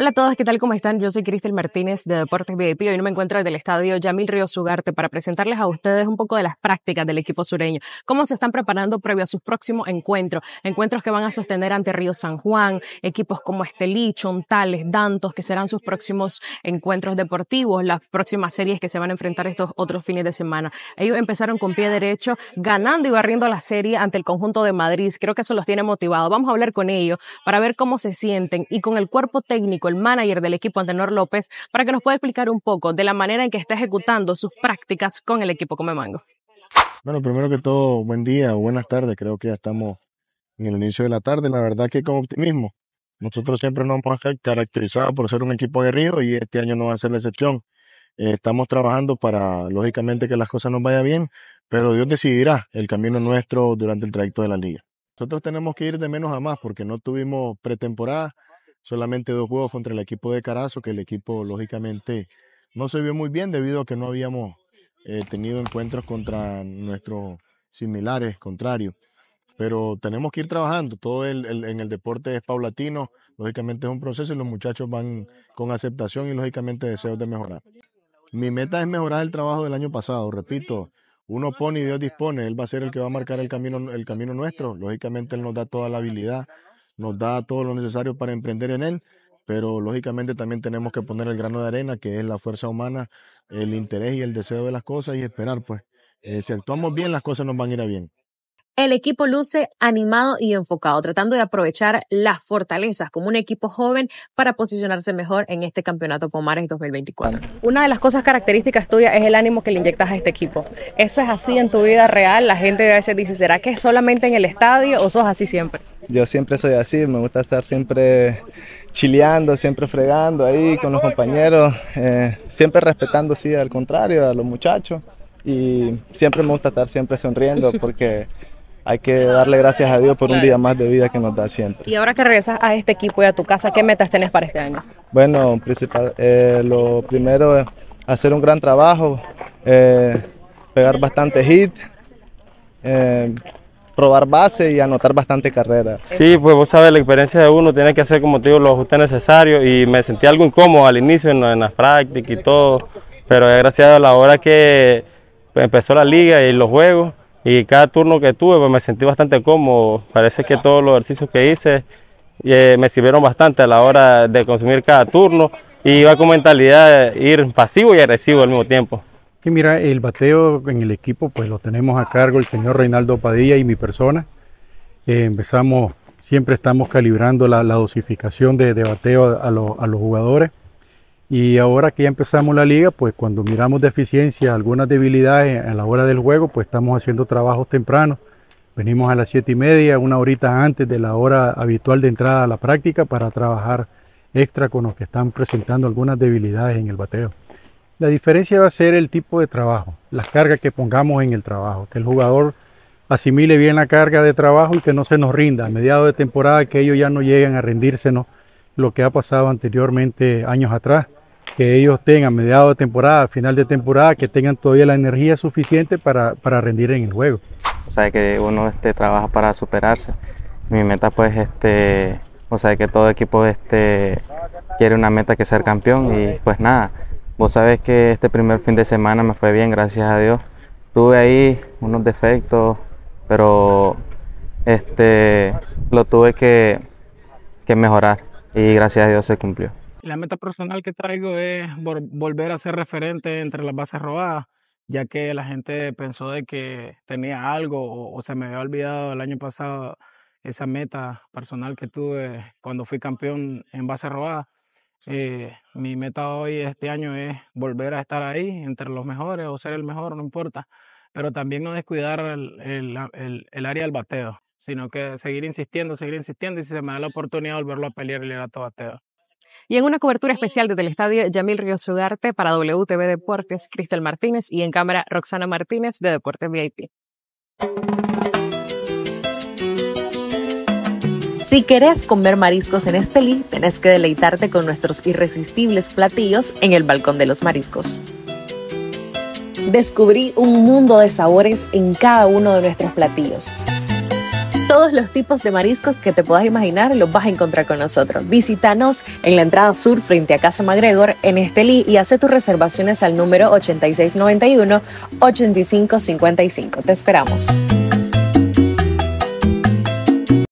Hola a todos, ¿qué tal? ¿Cómo están? Yo soy Cristel Martínez de Deportes VIP. Hoy no me encuentro desde el estadio Yamil Río Sugarte para presentarles a ustedes un poco de las prácticas del equipo sureño. Cómo se están preparando previo a sus próximos encuentros. Encuentros que van a sostener ante Río San Juan, equipos como Estelí, Tales, Dantos, que serán sus próximos encuentros deportivos, las próximas series que se van a enfrentar estos otros fines de semana. Ellos empezaron con pie derecho, ganando y barriendo la serie ante el conjunto de Madrid. Creo que eso los tiene motivados. Vamos a hablar con ellos para ver cómo se sienten y con el cuerpo técnico el manager del equipo, Antenor López, para que nos pueda explicar un poco de la manera en que está ejecutando sus prácticas con el equipo Come Mango. Bueno, primero que todo, buen día o buenas tardes. Creo que ya estamos en el inicio de la tarde. La verdad que con optimismo. Nosotros siempre nos hemos caracterizado por ser un equipo de guerrero y este año no va a ser la excepción. Eh, estamos trabajando para, lógicamente, que las cosas nos vayan bien, pero Dios decidirá el camino nuestro durante el trayecto de la liga. Nosotros tenemos que ir de menos a más porque no tuvimos pretemporada, solamente dos juegos contra el equipo de Carazo, que el equipo lógicamente no se vio muy bien debido a que no habíamos eh, tenido encuentros contra nuestros similares, contrarios. Pero tenemos que ir trabajando, todo el, en el deporte es paulatino, lógicamente es un proceso y los muchachos van con aceptación y lógicamente deseos de mejorar. Mi meta es mejorar el trabajo del año pasado, repito, uno pone y Dios dispone, Él va a ser el que va a marcar el camino, el camino nuestro, lógicamente Él nos da toda la habilidad, nos da todo lo necesario para emprender en él, pero lógicamente también tenemos que poner el grano de arena, que es la fuerza humana, el interés y el deseo de las cosas y esperar, pues. Eh, si actuamos bien, las cosas nos van a ir a bien el equipo luce animado y enfocado, tratando de aprovechar las fortalezas como un equipo joven para posicionarse mejor en este campeonato Pomares 2024. Una de las cosas características tuyas es el ánimo que le inyectas a este equipo. ¿Eso es así en tu vida real? La gente a veces dice, ¿será que es solamente en el estadio o sos así siempre? Yo siempre soy así, me gusta estar siempre chileando, siempre fregando ahí con los compañeros, eh, siempre respetando, sí, al contrario, a los muchachos. Y siempre me gusta estar siempre sonriendo porque hay que darle gracias a Dios por un día más de vida que nos da siempre. Y ahora que regresas a este equipo y a tu casa, ¿qué metas tenés para este año? Bueno, principal, eh, lo primero es hacer un gran trabajo, eh, pegar bastante hit, eh, probar robar base y anotar bastante carrera. Sí, pues vos sabes, la experiencia de uno tiene que hacer como te digo los ajustes necesarios y me sentí algo incómodo al inicio en, en las prácticas y todo, pero gracias a la hora que empezó la liga y los juegos, y cada turno que tuve pues, me sentí bastante cómodo. Parece que todos los ejercicios que hice eh, me sirvieron bastante a la hora de consumir cada turno. Y iba con mentalidad de ir pasivo y agresivo al mismo tiempo. y mira, el bateo en el equipo pues lo tenemos a cargo el señor Reinaldo Padilla y mi persona. Eh, empezamos, siempre estamos calibrando la, dosificación de, bateo a los jugadores. Y ahora que ya empezamos la liga, pues cuando miramos eficiencia algunas debilidades en la hora del juego, pues estamos haciendo trabajos tempranos. Venimos a las 7 y media, una horita antes de la hora habitual de entrada a la práctica para trabajar extra con los que están presentando algunas debilidades en el bateo. La diferencia va a ser el tipo de trabajo, las cargas que pongamos en el trabajo, que el jugador asimile bien la carga de trabajo y que no se nos rinda a mediados de temporada, que ellos ya no lleguen a rendírsenos lo que ha pasado anteriormente años atrás que ellos tengan mediados de temporada, final de temporada, que tengan todavía la energía suficiente para, rendir en el juego. O sea, que uno este, trabaja para superarse. Mi meta pues, este, o sea, que todo equipo este, quiere una meta que ser campeón y pues nada, vos sabés que este primer fin de semana me fue bien, gracias a Dios. Tuve ahí unos defectos, pero este, lo tuve que mejorar y gracias a Dios se cumplió. La meta personal que traigo es volver a ser referente entre las bases robadas, ya que la gente pensó de que tenía algo o, se me había olvidado el año pasado esa meta personal que tuve cuando fui campeón en base robadas. Eh, mi meta hoy, este año, es volver a estar ahí entre los mejores o ser el mejor, no importa. Pero también no descuidar el, área del bateo, sino que seguir insistiendo, seguir insistiendo y si se me da la oportunidad volverlo a pelear el a bateo. Y en una cobertura especial desde el estadio Yamil Ríos Ugarte para WTV Deportes, Cristel Martínez y en cámara Roxana Martínez de Deportes VIP. Si querés comer mariscos en Estelí, tenés que deleitarte con nuestros irresistibles platillos en el Balcón de los Mariscos. Descubrí un mundo de sabores en cada uno de nuestros platillos. Todos los tipos de mariscos que te puedas imaginar los vas a encontrar con nosotros. Visítanos en la entrada sur frente a Casa MacGregor en Estelí y hace tus reservaciones al número 8691-8555. Te esperamos.